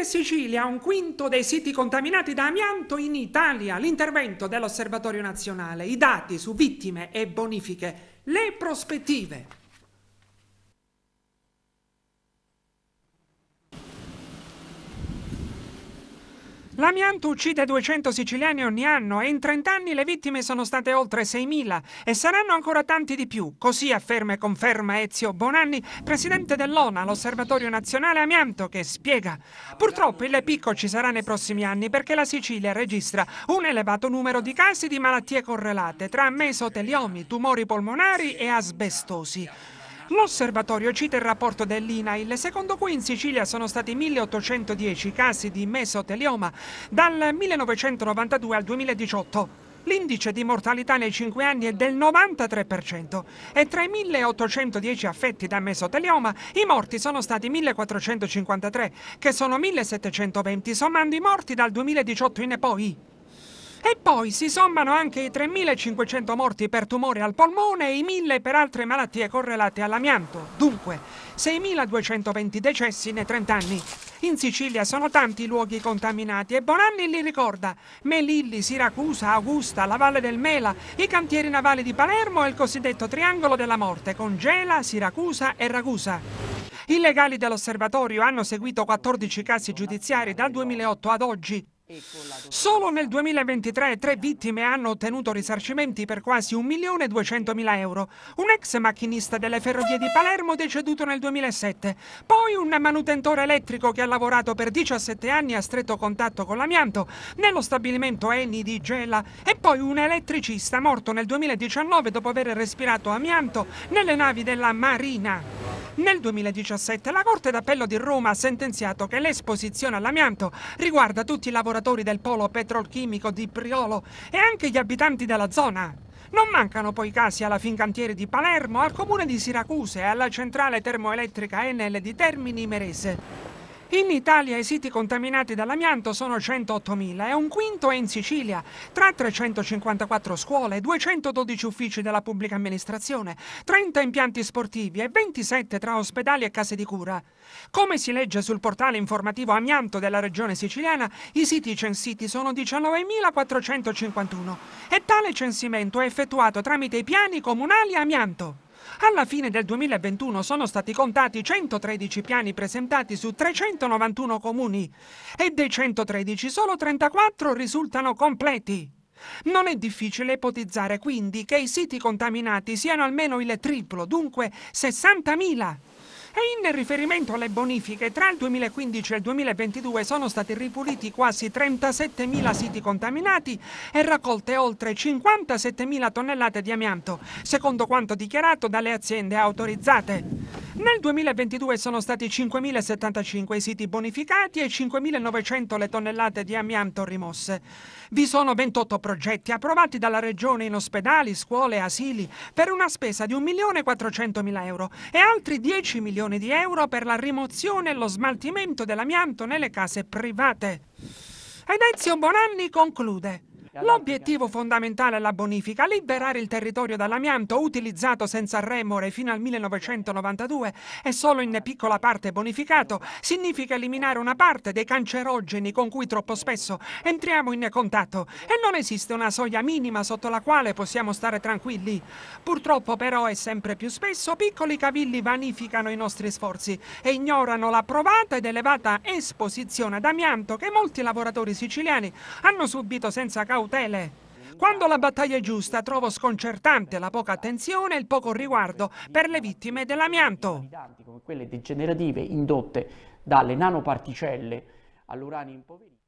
in Sicilia un quinto dei siti contaminati da amianto in Italia. L'intervento dell'Osservatorio nazionale, i dati su vittime e bonifiche, le prospettive. L'amianto uccide 200 siciliani ogni anno e in 30 anni le vittime sono state oltre 6.000 e saranno ancora tanti di più. Così afferma e conferma Ezio Bonanni, presidente dell'ONA, l'Osservatorio Nazionale Amianto, che spiega. Purtroppo il picco ci sarà nei prossimi anni perché la Sicilia registra un elevato numero di casi di malattie correlate tra mesoteliomi, tumori polmonari e asbestosi. L'osservatorio cita il rapporto dell'INAIL, secondo cui in Sicilia sono stati 1810 casi di mesotelioma dal 1992 al 2018. L'indice di mortalità nei 5 anni è del 93% e tra i 1810 affetti da mesotelioma i morti sono stati 1453, che sono 1720, sommando i morti dal 2018 in poi. E poi si sommano anche i 3.500 morti per tumore al polmone e i 1.000 per altre malattie correlate all'amianto. Dunque, 6.220 decessi nei 30 anni. In Sicilia sono tanti i luoghi contaminati e Bonanni li ricorda. Melilli, Siracusa, Augusta, la Valle del Mela, i cantieri navali di Palermo e il cosiddetto Triangolo della Morte con Gela, Siracusa e Ragusa. I legali dell'osservatorio hanno seguito 14 casi giudiziari dal 2008 ad oggi, Solo nel 2023 tre vittime hanno ottenuto risarcimenti per quasi 1.200.000 euro. Un ex macchinista delle ferrovie di Palermo deceduto nel 2007, poi un manutentore elettrico che ha lavorato per 17 anni a stretto contatto con l'amianto nello stabilimento Eni di Gela e poi un elettricista morto nel 2019 dopo aver respirato amianto nelle navi della Marina. Nel 2017 la Corte d'Appello di Roma ha sentenziato che l'esposizione all'amianto riguarda tutti i lavoratori del polo petrolchimico di Priolo e anche gli abitanti della zona. Non mancano poi casi alla Fincantieri di Palermo, al comune di Siracusa e alla centrale termoelettrica Enel di Termini Merese. In Italia i siti contaminati dall'amianto sono 108.000 e un quinto è in Sicilia, tra 354 scuole, 212 uffici della pubblica amministrazione, 30 impianti sportivi e 27 tra ospedali e case di cura. Come si legge sul portale informativo amianto della regione siciliana, i siti censiti sono 19.451 e tale censimento è effettuato tramite i piani comunali amianto. Alla fine del 2021 sono stati contati 113 piani presentati su 391 comuni e dei 113 solo 34 risultano completi. Non è difficile ipotizzare quindi che i siti contaminati siano almeno il triplo, dunque 60.000. E in riferimento alle bonifiche, tra il 2015 e il 2022 sono stati ripuliti quasi 37.000 siti contaminati e raccolte oltre 57.000 tonnellate di amianto, secondo quanto dichiarato dalle aziende autorizzate. Nel 2022 sono stati 5.075 i siti bonificati e 5.900 le tonnellate di amianto rimosse. Vi sono 28 progetti approvati dalla Regione in ospedali, scuole, e asili per una spesa di 1.400.000 euro e altri 10 milioni di euro per la rimozione e lo smaltimento dell'amianto nelle case private. Ed Ezio Bonanni conclude. L'obiettivo fondamentale della bonifica, liberare il territorio dall'amianto utilizzato senza remore fino al 1992 e solo in piccola parte bonificato, significa eliminare una parte dei cancerogeni con cui troppo spesso entriamo in contatto e non esiste una soglia minima sotto la quale possiamo stare tranquilli. Purtroppo però è sempre più spesso piccoli cavilli vanificano i nostri sforzi e ignorano la provata ed elevata esposizione ad amianto che molti lavoratori siciliani hanno subito senza causa tutele. Quando la battaglia è giusta trovo sconcertante la poca attenzione e il poco riguardo per le vittime dell'amianto. quelle degenerative indotte dalle nanoparticelle all'uranio impoverito.